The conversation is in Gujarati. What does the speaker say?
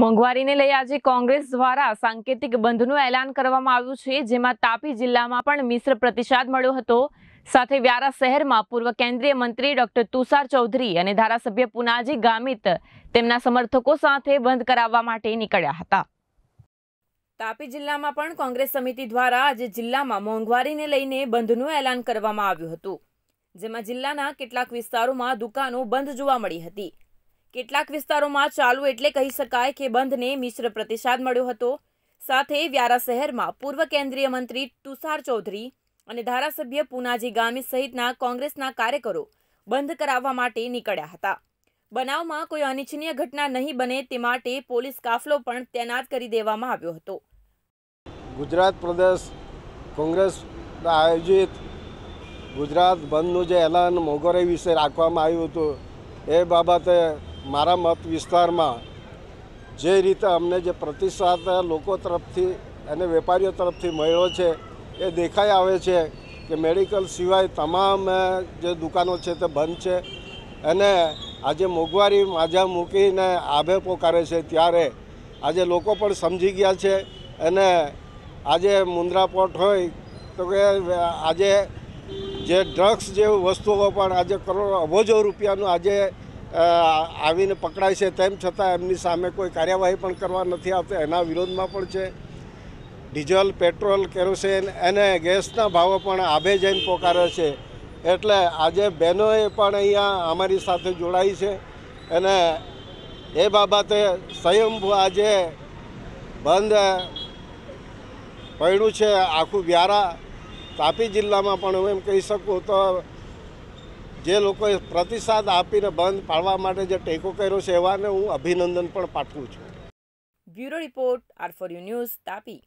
મોંઘવારીને લઈ આજે કોંગ્રેસ દ્વારા સાંકેતિક બંધનું એલાન કરવામાં આવ્યું છે જેમાં તાપી જિલ્લામાં પણ મિશ્ર પ્રતિસાદ મળ્યો હતો સાથે વ્યારા શહેરમાં પૂર્વ કેન્દ્રીય મંત્રી ડોક્ટર તુષાર ચૌધરી અને ધારાસભ્ય પુનાજી ગામિત તેમના સમર્થકો સાથે બંધ કરાવવા માટે નીકળ્યા હતા તાપી જિલ્લામાં પણ કોંગ્રેસ સમિતિ દ્વારા આજે જિલ્લામાં મોંઘવારીને લઈને બંધનું એલાન કરવામાં આવ્યું હતું જેમાં જિલ્લાના કેટલાક વિસ્તારોમાં દુકાનો બંધ જોવા મળી હતી કેટલાક વિસ્તારોમાં ચાલુ એટલે કહી શકાય કે બંધને મિશ્ર પ્રતિસાદ મળ્યો હતો સાથે વ્યારા શહેરમાં પૂર્વ કેન્દ્રીય મંત્રી તુષાર ચૌધરી અને ધારાસભ્ય પૂનાજી ગામી સહિતના કોંગ્રેસના કાર્યકરો બંધ કરાવવા માટે નીકળ્યા હતા બનાવમાં કોઈ અનિચ્છનીય ઘટના નહીં બને તે માટે પોલીસ કાફલો પણ તૈનાત કરી દેવામાં આવ્યો હતો ગુજરાત પ્રદેશ કોંગ્રેસ આયોજિત ગુજરાત બંધનું જે એલાન મોગોરે વિશે રાખવામાં આવ્યું હતું એ બાબતે મારા મત વિસ્તારમાં જે રીતે અમને જે પ્રતિસાદ લોકો તરફથી અને વેપારીઓ તરફથી મળ્યો છે એ દેખાઈ આવે છે કે મેડિકલ સિવાય તમામ જે દુકાનો છે તે બંધ છે અને આજે મોંઘવારી માજા મૂકીને આભે પોકારે છે ત્યારે આજે લોકો પણ સમજી ગયા છે અને આજે મુંદ્રાપોટ હોય તો કે આજે જે ડ્રગ્સ જેવી વસ્તુઓ પણ આજે કરોડો અબોજો રૂપિયાનું આજે આવીને પકડાય છે તેમ છતાં એમની સામે કોઈ કાર્યવાહી પણ કરવા નથી આવતો એના વિરોધમાં પણ છે ડીઝલ પેટ્રોલ કેરોસીન અને ગેસના ભાવો પણ આભે જઈને પોકારે છે એટલે આજે બહેનોએ પણ અહીંયા અમારી સાથે જોડાઈ છે અને એ બાબતે સ્વયંભૂ આજે બંધ પડ્યું છે આખું વ્યારા તાપી જિલ્લામાં પણ હું એમ કહી શકું તો જે લોકોએ પ્રતિસાદ આપીને બંધ પાળવા માટે જે ટેકો કર્યો છે એવાને હું અભિનંદન પણ પાઠવું છું bureau report R four U news Tapi